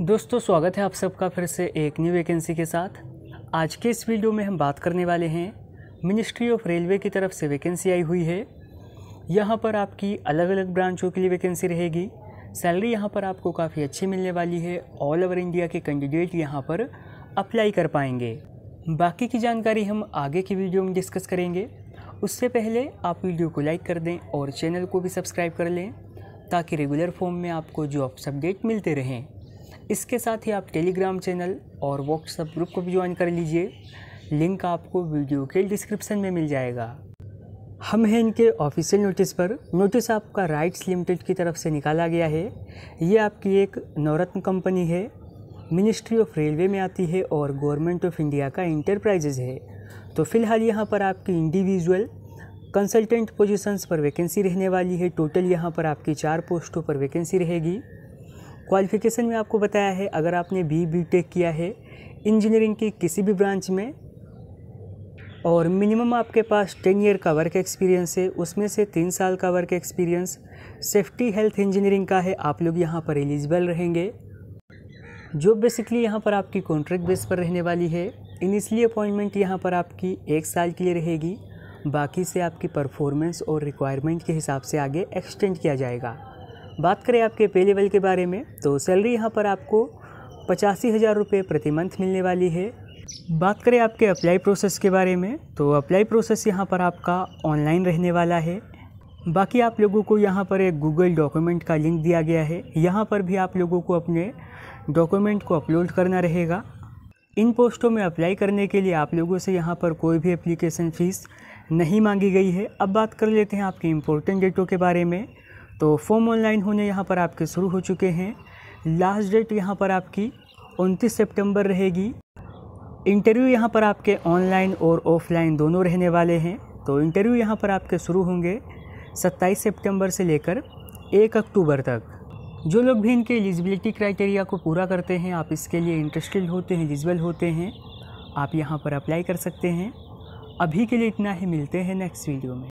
दोस्तों स्वागत है आप सबका फिर से एक न्यू वैकेंसी के साथ आज के इस वीडियो में हम बात करने वाले हैं मिनिस्ट्री ऑफ रेलवे की तरफ से वैकेंसी आई हुई है यहाँ पर आपकी अलग अलग ब्रांचों के लिए वैकेंसी रहेगी सैलरी यहाँ पर आपको काफ़ी अच्छी मिलने वाली है ऑल ओवर इंडिया के कैंडिडेट यहाँ पर अप्लाई कर पाएंगे बाकी की जानकारी हम आगे की वीडियो में डिस्कस करेंगे उससे पहले आप वीडियो को लाइक कर दें और चैनल को भी सब्सक्राइब कर लें ताकि रेगुलर फॉर्म में आपको जॉब्स अपडेट मिलते रहें इसके साथ ही आप टेलीग्राम चैनल और व्हाट्सएप ग्रुप को भी ज्वाइन कर लीजिए लिंक आपको वीडियो के डिस्क्रिप्शन में मिल जाएगा हम हैं इनके ऑफिशियल नोटिस पर नोटिस आपका राइट्स लिमिटेड की तरफ से निकाला गया है ये आपकी एक नवरत्न कंपनी है मिनिस्ट्री ऑफ रेलवे में आती है और गवर्नमेंट ऑफ इंडिया का इंटरप्राइजेज है तो फिलहाल यहाँ पर आपकी इंडिविजुअल कंसल्टेंट पोजीशंस पर वैकेंसी रहने वाली है टोटल यहाँ पर आपकी चार पोस्टों पर वैकेंसी रहेगी क्वालिफिकेशन में आपको बताया है अगर आपने बी बी टेक किया है इंजीनियरिंग की किसी भी ब्रांच में और मिनिमम आपके पास टेन ईयर का वर्क एक्सपीरियंस है उसमें से तीन साल का work experience safety health engineering का है आप लोग यहाँ पर एलिजिबल रहेंगे जो बेसिकली यहाँ पर आपकी कॉन्ट्रैक्ट बेस पर रहने वाली है इनिशली अपॉइंटमेंट यहाँ पर आपकी एक साल के लिए रहेगी बाकी से आपकी परफॉर्मेंस और रिक्वायरमेंट के हिसाब से आगे एक्सटेंड किया जाएगा बात करें आपके पे लेवल के बारे में तो सैलरी यहाँ पर आपको पचासी हज़ार रुपये प्रति मंथ मिलने वाली है बात करें आपके अप्लाई प्रोसेस के बारे में तो अप्लाई प्रोसेस यहाँ पर आपका ऑनलाइन रहने वाला है बाकी आप लोगों को यहाँ पर एक गूगल डॉक्यूमेंट का लिंक दिया गया है यहाँ पर भी आप लोगों को अपने डॉक्यूमेंट को अपलोड करना रहेगा इन पोस्टों में अप्लाई करने के लिए आप लोगों से यहाँ पर कोई भी एप्लीकेशन फ़ीस नहीं मांगी गई है अब बात कर लेते हैं आपके इम्पोर्टेंट डेटों के बारे में तो फॉर्म ऑनलाइन होने यहाँ पर आपके शुरू हो चुके हैं लास्ट डेट यहाँ पर आपकी उनतीस सितंबर रहेगी इंटरव्यू यहाँ पर आपके ऑनलाइन और ऑफलाइन दोनों रहने वाले हैं तो इंटरव्यू यहाँ पर आपके शुरू होंगे 27 सितंबर से लेकर 1 अक्टूबर तक जो लोग भी इनके एलिजिबिलिटी क्राइटेरिया को पूरा करते हैं आप इसके लिए इंटरेस्टेड होते हैं एलिजिबल होते हैं आप यहाँ पर अप्लाई कर सकते हैं अभी के लिए इतना ही मिलते हैं नेक्स्ट वीडियो में